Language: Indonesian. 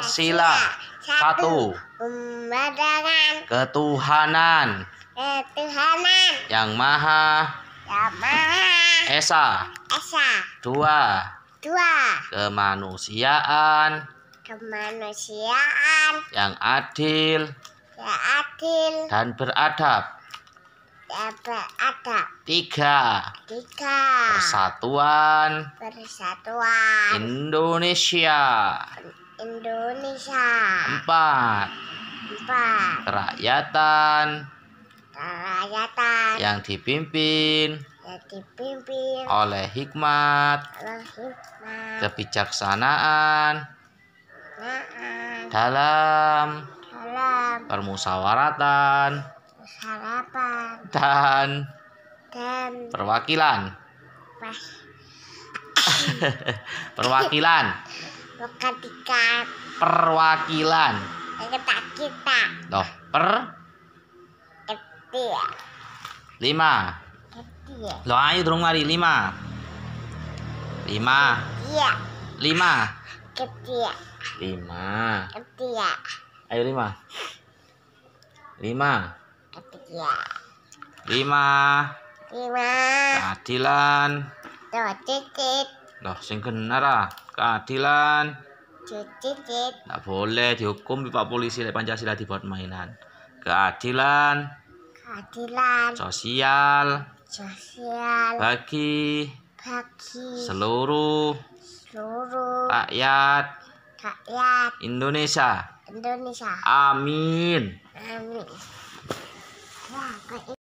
Sila satu Pembadangan Ketuhanan Ketuhanan Yang Maha Yang Maha Esa Esa Dua Dua Kemanusiaan Kemanusiaan Yang adil Yang adil Dan beradab Yang beradab Tiga Tiga Persatuan Persatuan Indonesia Indonesia. Empat. Empat. Kerakyatan. Kerakyatan. Yang dipimpin. Yang dipimpin. Oleh hikmat. Oleh hikmat. Kebijaksanaan. Kebijaksanaan. Ah. Dalam. Dalam. Permusawaratan. Permusawaratan. Dan. Dan. Perwakilan. Perwakilan. Bukan tiket. Perwakilan. Kita kita. Loh, per? Ketia. Lima. Ketia. Loh, ayo dorong mari. Lima. Lima. Iya. Lima. Ketia. Lima. Ketia. Ayo lima. Lima. Ketia. Lima. Lima. Keadilan. Tuh, titik. Loh, sing kenara ah, Keadilan. Cicit. boleh dihukum Pak polisi lek Pancasila dibuat mainan. Keadilan. Keadilan. Sosial. Sosial. Bagi. Bagi. Seluruh. Seluruh. Rakyat. Rakyat. Indonesia. Indonesia. Amin. Amin. Wah,